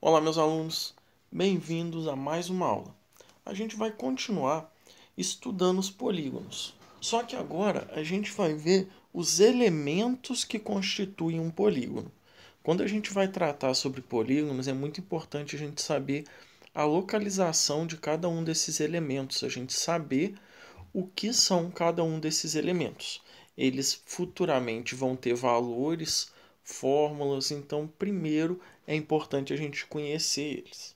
Olá, meus alunos, bem-vindos a mais uma aula. A gente vai continuar estudando os polígonos, só que agora a gente vai ver os elementos que constituem um polígono. Quando a gente vai tratar sobre polígonos, é muito importante a gente saber a localização de cada um desses elementos, a gente saber o que são cada um desses elementos. Eles futuramente vão ter valores fórmulas, então primeiro é importante a gente conhecer eles.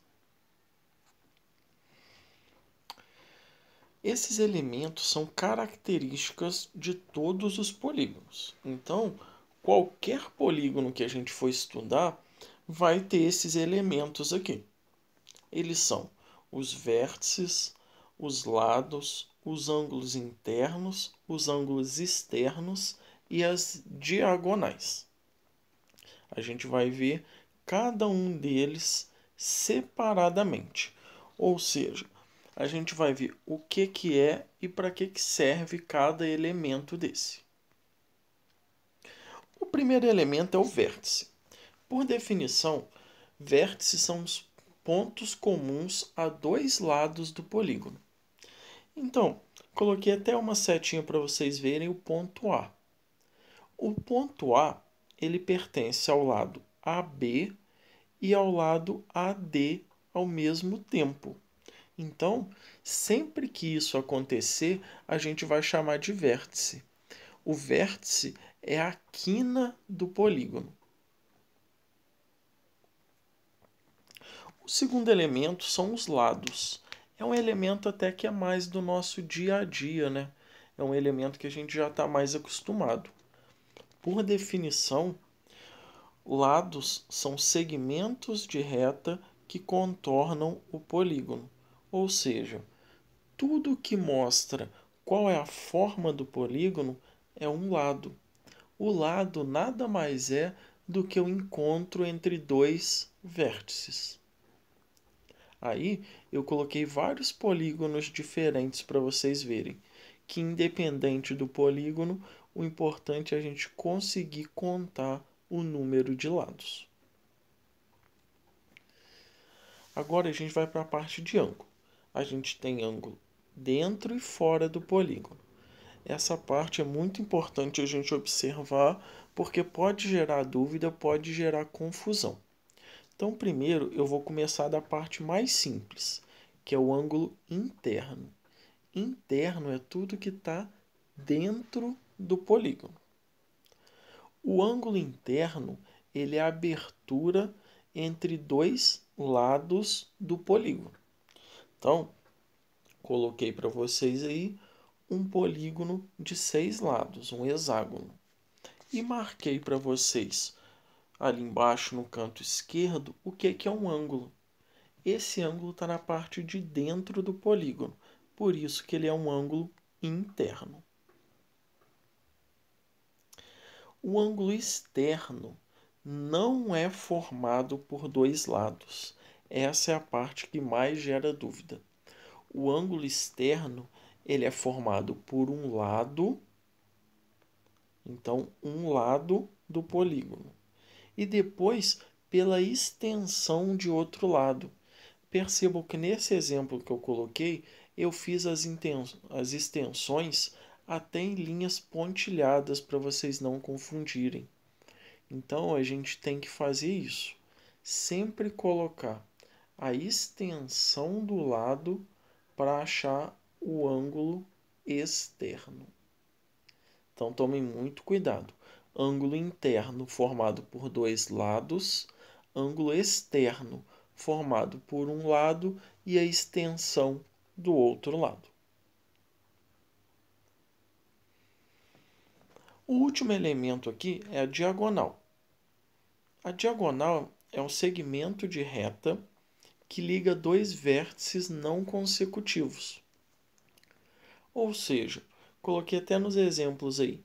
Esses elementos são características de todos os polígonos. Então, qualquer polígono que a gente for estudar vai ter esses elementos aqui. Eles são os vértices, os lados, os ângulos internos, os ângulos externos e as diagonais a gente vai ver cada um deles separadamente. Ou seja, a gente vai ver o que, que é e para que, que serve cada elemento desse. O primeiro elemento é o vértice. Por definição, vértices são os pontos comuns a dois lados do polígono. Então, coloquei até uma setinha para vocês verem o ponto A. O ponto A ele pertence ao lado AB e ao lado AD ao mesmo tempo. Então, sempre que isso acontecer, a gente vai chamar de vértice. O vértice é a quina do polígono. O segundo elemento são os lados. É um elemento até que é mais do nosso dia a dia, né? É um elemento que a gente já está mais acostumado. Por definição, lados são segmentos de reta que contornam o polígono, ou seja, tudo que mostra qual é a forma do polígono é um lado. O lado nada mais é do que o encontro entre dois vértices. Aí eu coloquei vários polígonos diferentes para vocês verem, que independente do polígono, o importante é a gente conseguir contar o número de lados. Agora a gente vai para a parte de ângulo. A gente tem ângulo dentro e fora do polígono. Essa parte é muito importante a gente observar porque pode gerar dúvida, pode gerar confusão. Então, primeiro eu vou começar da parte mais simples, que é o ângulo interno. Interno é tudo que está dentro do polígono. O ângulo interno ele é a abertura entre dois lados do polígono. Então, coloquei para vocês aí um polígono de seis lados, um hexágono. E marquei para vocês ali embaixo no canto esquerdo o que, que é um ângulo. Esse ângulo está na parte de dentro do polígono, por isso que ele é um ângulo interno. O ângulo externo não é formado por dois lados. Essa é a parte que mais gera dúvida. O ângulo externo ele é formado por um lado, então um lado do polígono, e depois pela extensão de outro lado. Percebam que nesse exemplo que eu coloquei, eu fiz as, as extensões até em linhas pontilhadas para vocês não confundirem. Então a gente tem que fazer isso, sempre colocar a extensão do lado para achar o ângulo externo. Então tomem muito cuidado. Ângulo interno formado por dois lados, ângulo externo formado por um lado e a extensão do outro lado. O último elemento aqui é a diagonal. A diagonal é um segmento de reta que liga dois vértices não consecutivos. Ou seja, coloquei até nos exemplos aí.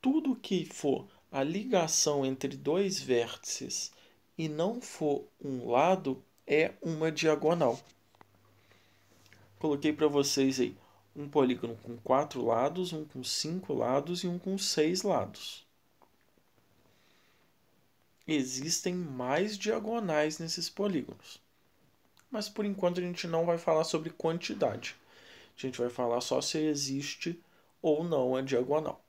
Tudo que for a ligação entre dois vértices e não for um lado é uma diagonal. Coloquei para vocês aí um polígono com quatro lados, um com cinco lados e um com seis lados. Existem mais diagonais nesses polígonos. Mas por enquanto a gente não vai falar sobre quantidade. A gente vai falar só se existe ou não a diagonal.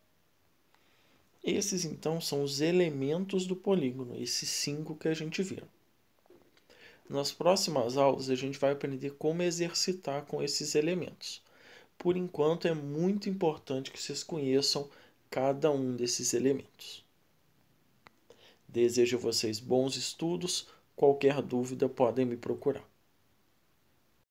Esses então são os elementos do polígono, esses cinco que a gente viu. Nas próximas aulas a gente vai aprender como exercitar com esses elementos. Por enquanto, é muito importante que vocês conheçam cada um desses elementos. Desejo a vocês bons estudos. Qualquer dúvida podem me procurar.